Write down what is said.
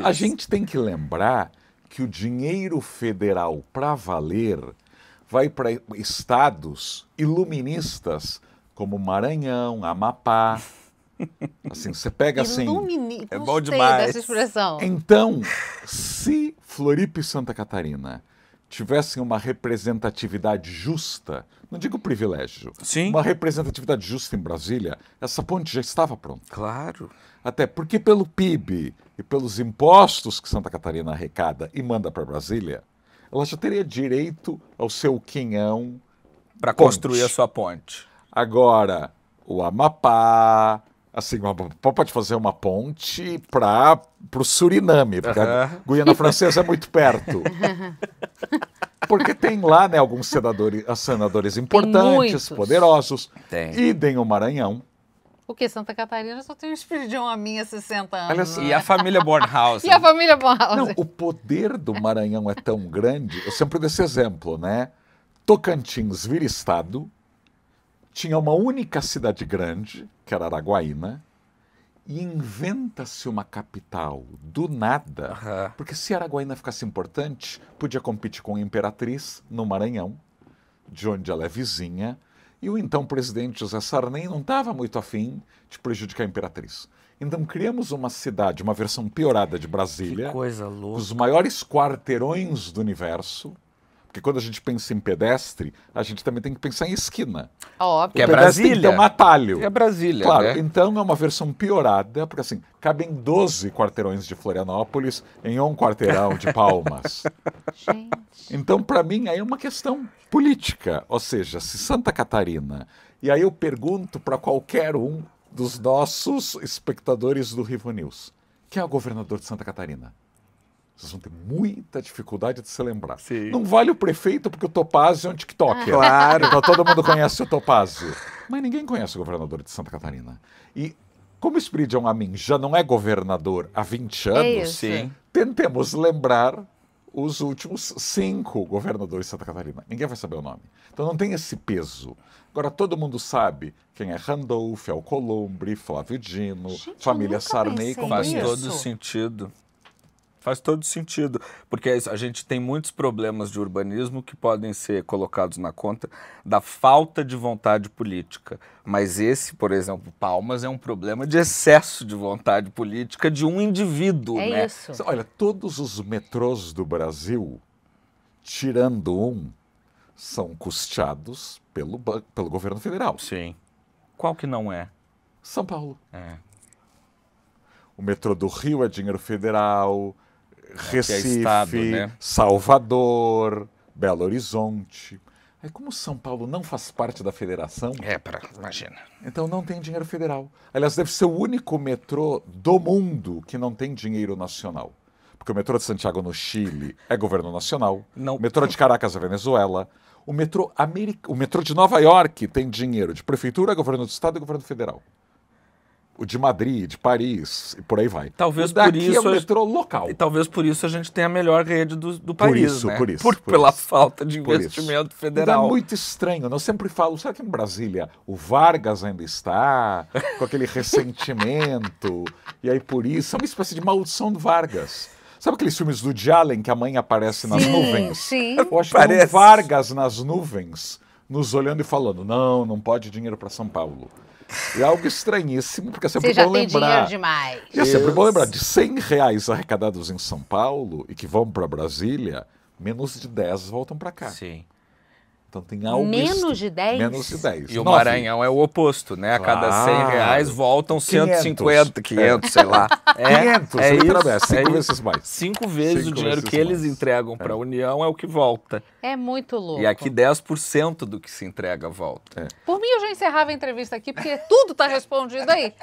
A gente tem que lembrar que o dinheiro federal para valer vai para estados iluministas como Maranhão, Amapá. Assim, você pega assim. Ilumini... É bom demais. Dessa expressão. Então, se Floripa e Santa Catarina tivessem uma representatividade justa, não digo privilégio, Sim. uma representatividade justa em Brasília, essa ponte já estava pronta. Claro. Até porque pelo PIB e pelos impostos que Santa Catarina arrecada e manda para Brasília, ela já teria direito ao seu quinhão para construir a sua ponte. Agora, o Amapá, assim, o Amapá pode fazer uma ponte para o Suriname, porque uhum. a Guiana Francesa é muito perto. Porque tem lá né, alguns senadores, senadores importantes, poderosos. Tem. o Maranhão. O que? Santa Catarina só tem um de a minha há 60 anos. Olha só. E a família Bornhouse. e a família Bornhouse. Não, o poder do Maranhão é tão grande. Eu sempre dou esse exemplo, né? Tocantins vira estado, tinha uma única cidade grande, que era Araguaína, e inventa-se uma capital do nada, uhum. porque se Araguaína ficasse importante, podia competir com Imperatriz no Maranhão, de onde ela é vizinha, e o então presidente José Sarney não estava muito afim de prejudicar a Imperatriz. Então criamos uma cidade, uma versão piorada de Brasília, que coisa louca. os maiores quarteirões do universo, porque quando a gente pensa em pedestre, a gente também tem que pensar em esquina. Óbvio. Que é Brasília. Tem que ter um atalho. É Brasília, Claro, né? então é uma versão piorada, porque assim, cabem 12 quarteirões de Florianópolis em um quarteirão de Palmas. gente. Então, para mim, aí é uma questão política. Ou seja, se Santa Catarina... E aí eu pergunto para qualquer um dos nossos espectadores do Rivo News. Quem é o governador de Santa Catarina? vocês vão ter muita dificuldade de se lembrar. Sim. Não vale o prefeito porque o Topazio é um TikToker. Claro. Então todo mundo conhece o Topazio. Mas ninguém conhece o governador de Santa Catarina. E como o Spiridion Amin é já não é governador há 20 é anos, é tentemos lembrar os últimos cinco governadores de Santa Catarina. Ninguém vai saber o nome. Então não tem esse peso. Agora todo mundo sabe quem é Randolph, Alcolumbre, Flávio Dino, Gente, família Sarney. Faz isso. todo sentido. Faz todo sentido, porque é a gente tem muitos problemas de urbanismo que podem ser colocados na conta da falta de vontade política. Mas esse, por exemplo, Palmas, é um problema de excesso de vontade política de um indivíduo. É né? isso. Olha, todos os metrôs do Brasil, tirando um, são custeados pelo, pelo governo federal. Sim. Qual que não é? São Paulo. É. O metrô do Rio é dinheiro federal, é Recife, é estado, né? Salvador, Belo Horizonte. Aí como São Paulo não faz parte da federação... É, pra, imagina. Então não tem dinheiro federal. Aliás, deve ser o único metrô do mundo que não tem dinheiro nacional. Porque o metrô de Santiago, no Chile, é governo nacional. Não. O metrô de Caracas é Venezuela. O metrô, Ameri... o metrô de Nova York tem dinheiro de prefeitura, governo do estado e governo federal o de Madrid, de Paris e por aí vai. Talvez e daqui por isso é o metrô local. E talvez por isso a gente tem a melhor rede do, do país, por isso, né? Por isso, por, por pela isso. falta de investimento então é federal. É muito estranho. Né? Eu sempre falo, será que em Brasília o Vargas ainda está com aquele ressentimento? e aí por isso é uma espécie de maldição do Vargas. Sabe aqueles filmes do Jalen que a mãe aparece nas sim, nuvens? Sim. Eu acho que Vargas nas nuvens nos olhando e falando: não, não pode dinheiro para São Paulo. É algo estranhíssimo, porque é sempre Você bom lembrar. já tem dinheiro demais. E é sempre bom lembrar: de 100 reais arrecadados em São Paulo e que vão para Brasília, menos de 10 voltam para cá. Sim. Então tem algo. Menos misto. de 10? Menos de 10. E o Maranhão é o oposto, né? A cada claro. 100 reais voltam 150, 500, 500 sei lá. É, 500, é isso, é vezes mais. Cinco vezes cinco o dinheiro que mais. eles entregam para a é. União é o que volta. É muito louco. E aqui 10% do que se entrega volta. É. Por mim, eu já encerrava a entrevista aqui, porque tudo está respondido aí.